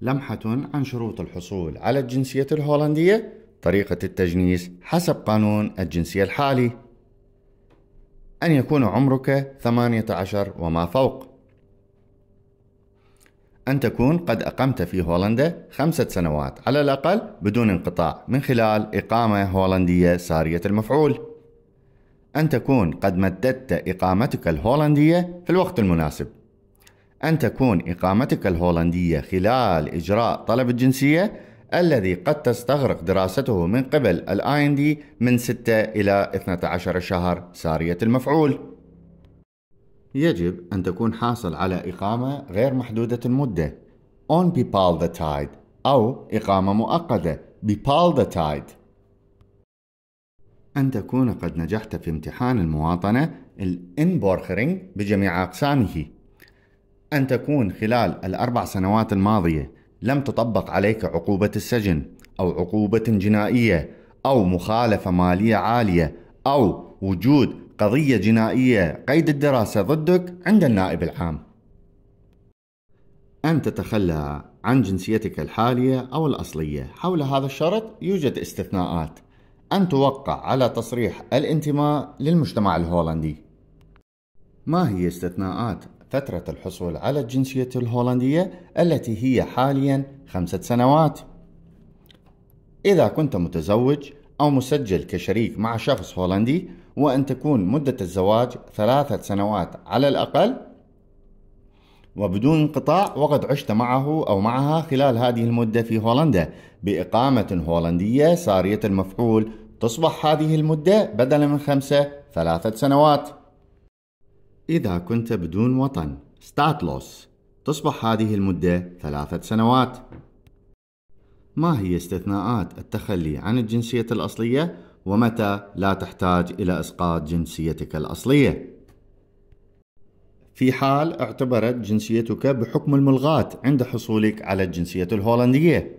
لمحة عن شروط الحصول على الجنسية الهولندية طريقة التجنيس حسب قانون الجنسية الحالي أن يكون عمرك 18 وما فوق أن تكون قد أقمت في هولندا خمسة سنوات على الأقل بدون انقطاع من خلال إقامة هولندية سارية المفعول أن تكون قد مددت إقامتك الهولندية في الوقت المناسب أن تكون إقامتك الهولندية خلال إجراء طلب الجنسية الذي قد تستغرق دراسته من قبل الـ دي من 6 إلى 12 شهر سارية المفعول. يجب أن تكون حاصل على إقامة غير محدودة المدة on bipal the tide أو إقامة مؤقتة bipal the tide. أن تكون قد نجحت في امتحان المواطنة الإنبورخرينج بجميع أقسامه أن تكون خلال الأربع سنوات الماضية لم تطبق عليك عقوبة السجن أو عقوبة جنائية أو مخالفة مالية عالية أو وجود قضية جنائية قيد الدراسة ضدك عند النائب العام أن تتخلى عن جنسيتك الحالية أو الأصلية حول هذا الشرط يوجد استثناءات أن توقع على تصريح الانتماء للمجتمع الهولندي ما هي استثناءات فترة الحصول على الجنسية الهولندية التي هي حاليا خمسة سنوات إذا كنت متزوج أو مسجل كشريك مع شخص هولندي وأن تكون مدة الزواج ثلاثة سنوات على الأقل وبدون انقطاع وقد عشت معه أو معها خلال هذه المدة في هولندا بإقامة هولندية سارية المفعول تصبح هذه المدة بدلا من خمسة ثلاثة سنوات إذا كنت بدون وطن ستاتلوس تصبح هذه المدة ثلاثة سنوات ما هي استثناءات التخلي عن الجنسية الأصلية ومتى لا تحتاج إلى إسقاط جنسيتك الأصلية؟ في حال اعتبرت جنسيتك بحكم الملغاة عند حصولك على الجنسية الهولندية.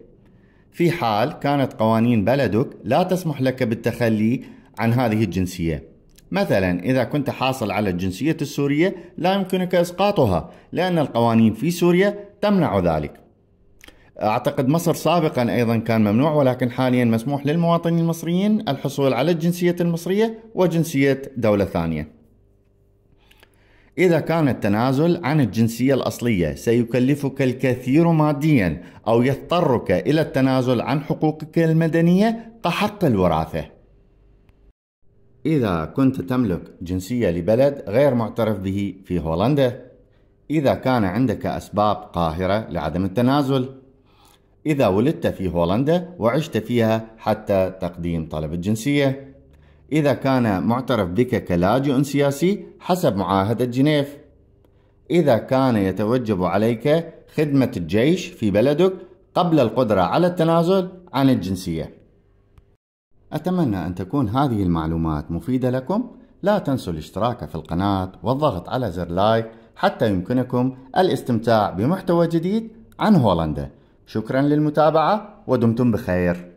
في حال كانت قوانين بلدك لا تسمح لك بالتخلي عن هذه الجنسية مثلا إذا كنت حاصل على الجنسية السورية لا يمكنك إسقاطها لأن القوانين في سوريا تمنع ذلك أعتقد مصر سابقا أيضا كان ممنوع ولكن حاليا مسموح للمواطنين المصريين الحصول على الجنسية المصرية وجنسية دولة ثانية إذا كان التنازل عن الجنسية الأصلية سيكلفك الكثير ماديا أو يضطرك إلى التنازل عن حقوقك المدنية كحق الوراثة إذا كنت تملك جنسية لبلد غير معترف به في هولندا إذا كان عندك أسباب قاهرة لعدم التنازل إذا ولدت في هولندا وعشت فيها حتى تقديم طلب الجنسية إذا كان معترف بك كلاجئ سياسي حسب معاهدة جنيف إذا كان يتوجب عليك خدمة الجيش في بلدك قبل القدرة على التنازل عن الجنسية أتمنى أن تكون هذه المعلومات مفيدة لكم لا تنسوا الاشتراك في القناة والضغط على زر لايك حتى يمكنكم الاستمتاع بمحتوى جديد عن هولندا شكرا للمتابعة ودمتم بخير